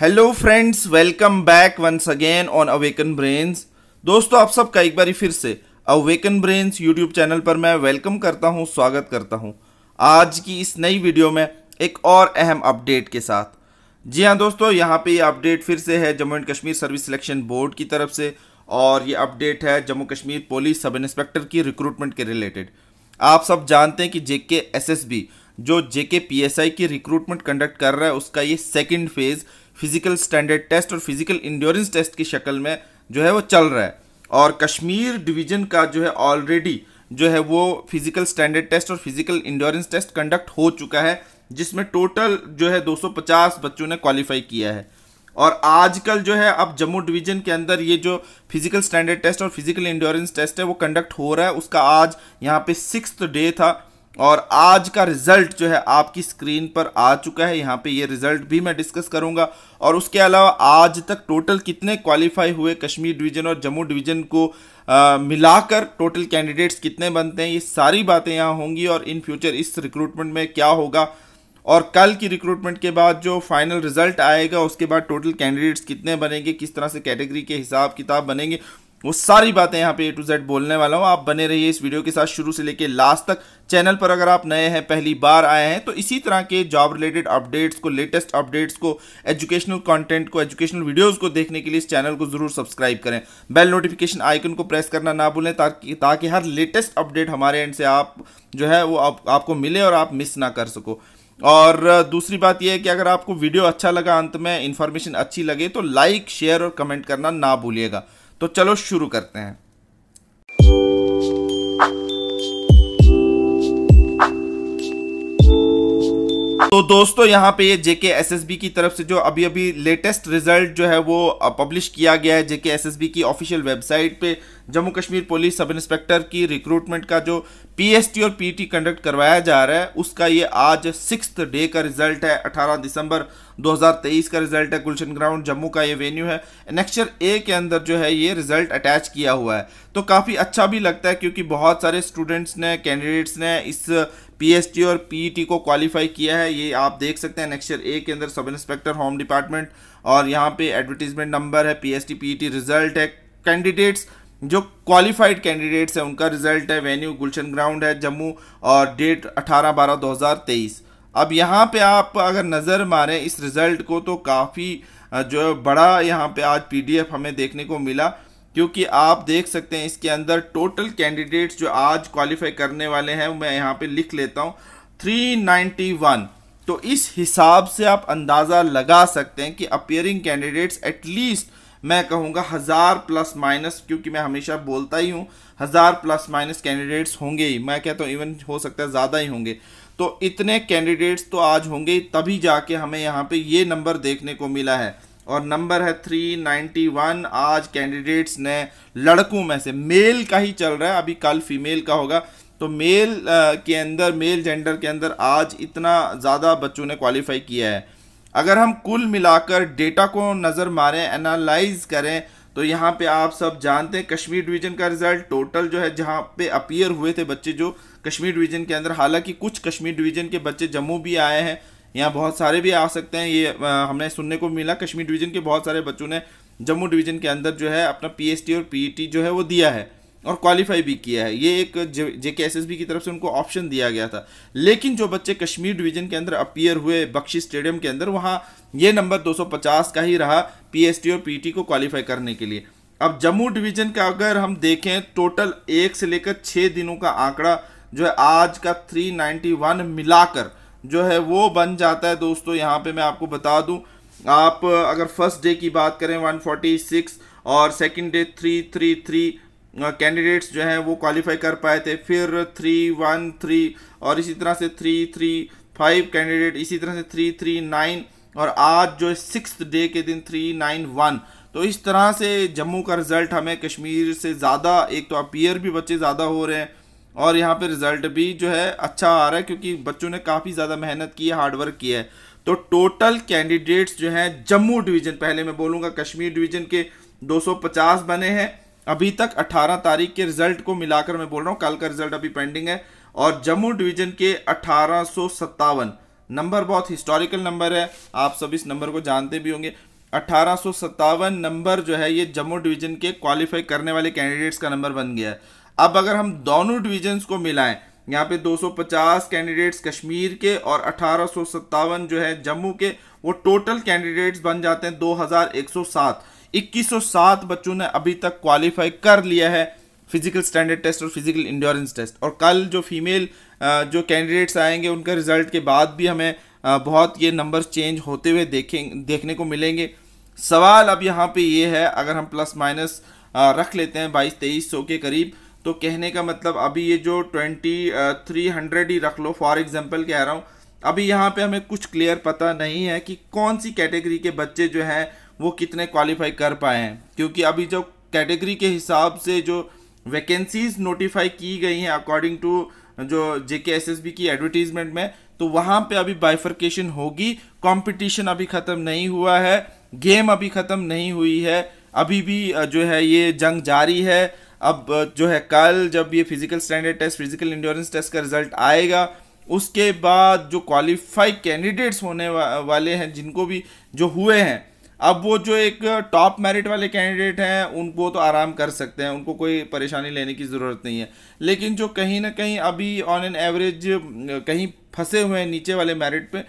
hello friends welcome back once again on awaken brains दोस्तों आप सबका एक बार फिर से अवेकन ब्रेन्स यूट्यूब चैनल पर मैं वेलकम करता हूं स्वागत करता हूं आज की इस नई वीडियो में एक और अहम अपडेट के साथ जी हाँ दोस्तों यहाँ पे ये अपडेट फिर से है Jammu and Kashmir service selection board की तरफ से और ये अपडेट है Jammu Kashmir police sub inspector की रिक्रूटमेंट के रिलेटेड आप सब जानते हैं कि जे के जो जेके पीएसआई की रिक्रूटमेंट कंडक्ट कर रहा है उसका ये second phase physical standard test और फिजिकल इंड्योरेंस टेस्ट की शक्ल में जो है वो चल रहा है और कश्मीर डिवीजन का जो है ऑलरेडी जो है वो फिजिकल स्टैंडर्ड टेस्ट और फिजिकल इंड्योरेंस टेस्ट कंडक्ट हो चुका है जिसमें टोटल जो है 250 बच्चों ने क्वालिफाई किया है और आजकल जो है अब जम्मू डिवीजन के अंदर ये जो फिजिकल स्टैंडर्ड टेस्ट और फिजिकल इंड्योरेंस टेस्ट है वो कंडक्ट हो रहा है उसका आज यहाँ पे सिक्स डे था और आज का रिजल्ट जो है आपकी स्क्रीन पर आ चुका है यहाँ पे ये रिजल्ट भी मैं डिस्कस करूँगा और उसके अलावा आज तक टोटल कितने क्वालिफाई हुए कश्मीर डिवीज़न और जम्मू डिवीज़न को मिलाकर टोटल कैंडिडेट्स कितने बनते हैं ये सारी बातें यहाँ होंगी और इन फ्यूचर इस रिक्रूटमेंट में क्या होगा और कल की रिक्रूटमेंट के बाद जो फाइनल रिजल्ट आएगा उसके बाद टोटल कैंडिडेट्स कितने बनेंगे किस तरह से कैटेगरी के हिसाब किताब बनेंगे वो सारी बातें यहाँ पे ए टू जेड बोलने वाला हूँ आप बने रहिए इस वीडियो के साथ शुरू से लेके लास्ट तक चैनल पर अगर आप नए हैं पहली बार आए हैं तो इसी तरह के जॉब रिलेटेड अपडेट्स को लेटेस्ट अपडेट्स को एजुकेशनल कंटेंट को एजुकेशनल वीडियोस को देखने के लिए इस चैनल को जरूर सब्सक्राइब करें बेल नोटिफिकेशन आइकन को प्रेस करना ना भूलें ताकि ताकि हर लेटेस्ट अपडेट हमारे एंड से आप जो है वो आप, आपको मिले और आप मिस ना कर सको और दूसरी बात यह है कि अगर आपको वीडियो अच्छा लगा अंत में इन्फॉर्मेशन अच्छी लगे तो लाइक शेयर और कमेंट करना ना भूलिएगा तो चलो शुरू करते हैं तो दोस्तों यहाँ पे ये जेके बी की तरफ से जो अभी अभी लेटेस्ट रिजल्ट जो है वो पब्लिश किया गया है जेके बी की ऑफिशियल वेबसाइट पे Jammu Kashmir police sub inspector की रिक्रूटमेंट का जो पीएसटी और पीटी कंडक्ट करवाया जा रहा है उसका ये आज सिक्स डे का रिजल्ट है 18 दिसंबर 2023 का रिजल्ट है गुलशन ग्राउंड जम्मू का ये वेन्यू है नेक्स्टर ए के अंदर जो है ये रिजल्ट अटैच किया हुआ है तो काफ़ी अच्छा भी लगता है क्योंकि बहुत सारे स्टूडेंट्स ने कैंडिडेट्स ने इस पीएसटी और पीईटी को क्वालिफाई किया है ये आप देख सकते हैं नेक्स्ट ईयर ए के अंदर सब इंस्पेक्टर होम डिपार्टमेंट और यहाँ पे एडवर्टीजमेंट नंबर है पीएसटी पीईटी रिजल्ट है कैंडिडेट्स जो क्वालिफाइड कैंडिडेट्स हैं उनका रिजल्ट है वेन्यू गुलशन ग्राउंड है जम्मू और डेट अठारह बारह दो हज़ार तेईस अब यहाँ पर आप अगर नज़र मारें इस रिज़ल्ट को तो काफ़ी जो बड़ा यहाँ पर आज पी हमें देखने को मिला क्योंकि आप देख सकते हैं इसके अंदर टोटल कैंडिडेट्स जो आज क्वालिफाई करने वाले हैं मैं यहाँ पे लिख लेता हूँ 391 तो इस हिसाब से आप अंदाज़ा लगा सकते हैं कि अपियरिंग कैंडिडेट्स एटलीस्ट मैं कहूँगा हज़ार प्लस माइनस क्योंकि मैं हमेशा बोलता ही हूँ हज़ार प्लस माइनस कैंडिडेट्स होंगे ही मैं कहता हूँ इवन हो सकता है ज़्यादा ही होंगे तो इतने कैंडिडेट्स तो आज होंगे तभी जाके हमें यहाँ पे ये नंबर देखने को मिला है और नंबर है 391 आज कैंडिडेट्स ने लड़कों में से मेल का ही चल रहा है अभी कल फीमेल का होगा तो मेल के अंदर मेल जेंडर के अंदर आज इतना ज़्यादा बच्चों ने क्वालिफाई किया है अगर हम कुल मिलाकर डेटा को नज़र मारें एनालाइज करें तो यहाँ पे आप सब जानते हैं कश्मीर डिवीज़न का रिज़ल्ट टोटल जो है जहाँ पे अपियर हुए थे बच्चे जो कश्मीर डिवीज़न के अंदर हालांकि कुछ कश्मीर डिवीज़न के बच्चे जम्मू भी आए हैं यहाँ बहुत सारे भी आ सकते हैं ये हमने सुनने को मिला कश्मीर डिवीज़न के बहुत सारे बच्चों ने जम्मू डिवीज़न के अंदर जो है अपना पी और पी e जो है वो दिया है और क्वालिफाई भी किया है ये एक जे के एस एस बी की तरफ से उनको ऑप्शन दिया गया था लेकिन जो बच्चे कश्मीर डिवीजन के अंदर अपियर हुए बख्शी स्टेडियम के अंदर वहाँ ये नंबर 250 का ही रहा पी और पी e को क्वालिफाई करने के लिए अब जम्मू डिवीजन का अगर हम देखें टोटल एक से लेकर छः दिनों का आंकड़ा जो है आज का 391 मिलाकर जो है वो बन जाता है दोस्तों यहाँ पे मैं आपको बता दूँ आप अगर फर्स्ट डे की बात करें 146 और सेकंड डे 333 कैंडिडेट्स जो हैं वो क्वालिफाई कर पाए थे फिर 313 और इसी तरह से 335 कैंडिडेट इसी तरह से 339 और आज जो है सिक्स डे के दिन 391 तो इस तरह से जम्मू का रिज़ल्ट हमें कश्मीर से ज़्यादा एक तो अपीयर भी बच्चे ज़्यादा हो रहे हैं और यहाँ पे रिज़ल्ट भी जो है अच्छा आ रहा है क्योंकि बच्चों ने काफ़ी ज़्यादा मेहनत की है हार्डवर्क किया है तो टोटल कैंडिडेट्स जो हैं जम्मू डिवीज़न पहले मैं बोलूँगा कश्मीर डिवीज़न के 250 बने हैं अभी तक 18 तारीख के रिज़ल्ट को मिलाकर मैं बोल रहा हूँ कल का रिज़ल्ट अभी पेंडिंग है और जम्मू डिवीज़न के अठारह नंबर बहुत हिस्टोरिकल नंबर है आप सब इस नंबर को जानते भी होंगे अठारह नंबर जो है ये जम्मू डिवीज़न के क्वालिफाई करने वाले कैंडिडेट्स का नंबर बन गया है अब अगर हम दोनों डिविजन्स को मिलाएं यहाँ पे 250 कैंडिडेट्स कश्मीर के और अठारह जो है जम्मू के वो टोटल कैंडिडेट्स बन जाते हैं 2107 2107 बच्चों ने अभी तक क्वालिफाई कर लिया है फिजिकल स्टैंडर्ड टेस्ट और फिजिकल इंड्योरेंस टेस्ट और कल जो फीमेल जो कैंडिडेट्स आएंगे उनका रिजल्ट के बाद भी हमें बहुत ये नंबर चेंज होते हुए देखें देखने को मिलेंगे सवाल अब यहाँ पे ये है अगर हम प्लस माइनस रख लेते हैं बाईस तेईस सौ के करीब तो कहने का मतलब अभी ये जो ट्वेंटी थ्री हंड्रेड ही रख लो फॉर एग्जांपल कह रहा हूँ अभी यहाँ पे हमें कुछ क्लियर पता नहीं है कि कौन सी कैटेगरी के बच्चे जो हैं वो कितने क्वालिफाई कर पाए हैं क्योंकि अभी जो कैटेगरी के हिसाब से जो वैकेंसीज नोटिफाई की गई हैं अकॉर्डिंग टू जो J K S S B की एडवर्टीजमेंट में तो वहाँ पर अभी बाइफर्केशन होगी कॉम्पिटिशन अभी ख़त्म नहीं हुआ है गेम अभी ख़त्म नहीं हुई है अभी भी जो है ये जंग जारी है अब जो है कल जब ये physical standard test physical endurance test का रिजल्ट आएगा उसके बाद जो क्वालिफाई कैंडिडेट्स होने वा, वाले हैं जिनको भी जो हुए हैं अब वो जो एक टॉप मेरिट वाले कैंडिडेट हैं उनको तो आराम कर सकते हैं उनको कोई परेशानी लेने की ज़रूरत नहीं है लेकिन जो कहीं ना कहीं अभी ऑन एन एवरेज कहीं फंसे हुए हैं नीचे वाले मेरिट पे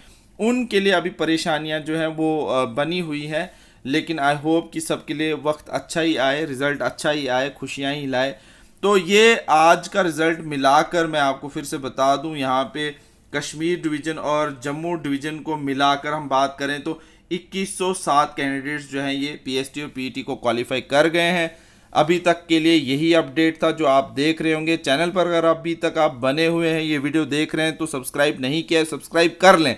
उनके लिए अभी परेशानियां जो हैं वो बनी हुई हैं लेकिन आई होप कि सबके लिए वक्त अच्छा ही आए रिज़ल्ट अच्छा ही आए खुशियाँ ही लाए तो ये आज का रिज़ल्ट मिलाकर मैं आपको फिर से बता दूं यहाँ पे कश्मीर डिवीज़न और जम्मू डिवीज़न को मिलाकर हम बात करें तो 2107 कैंडिडेट्स जो हैं ये पीएसटी और पीटी e को क्वालिफाई कर गए हैं अभी तक के लिए यही अपडेट था जो आप देख रहे होंगे चैनल पर अगर अभी तक आप बने हुए हैं ये वीडियो देख रहे हैं तो सब्सक्राइब नहीं किया है सब्सक्राइब कर लें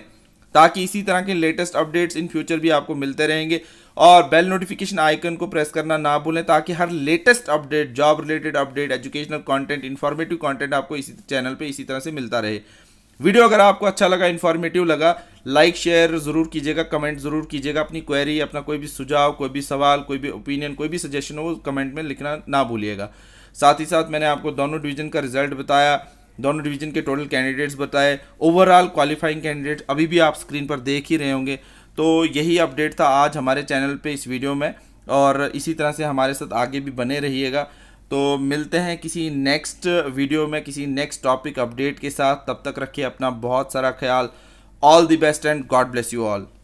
ताकि इसी तरह के लेटेस्ट अपडेट्स इन फ्यूचर भी आपको मिलते रहेंगे और बेल नोटिफिकेशन आइकन को प्रेस करना ना भूलें ताकि हर latest update job related update educational content informative content आपको इसी चैनल पे इसी तरह से मिलता रहे वीडियो अगर आपको अच्छा लगा इन्फॉर्मेटिव लगा लाइक शेयर ज़रूर कीजिएगा कमेंट ज़रूर कीजिएगा अपनी क्वेरी अपना कोई भी सुझाव कोई भी सवाल कोई भी ओपिनियन कोई भी सजेशन हो कमेंट में लिखना ना भूलिएगा साथ ही साथ मैंने आपको दोनों डिवीज़न का रिजल्ट बताया दोनों डिवीज़न के टोटल कैंडिडेट्स बताए ओवरऑल क्वालिफाइंग कैंडिडेट अभी भी आप स्क्रीन पर देख ही रहे होंगे तो यही अपडेट था आज हमारे चैनल पे इस वीडियो में और इसी तरह से हमारे साथ आगे भी बने रहिएगा तो मिलते हैं किसी नेक्स्ट वीडियो में किसी नेक्स्ट टॉपिक अपडेट के साथ तब तक रखिए अपना बहुत सारा ख्याल all the best and God bless you all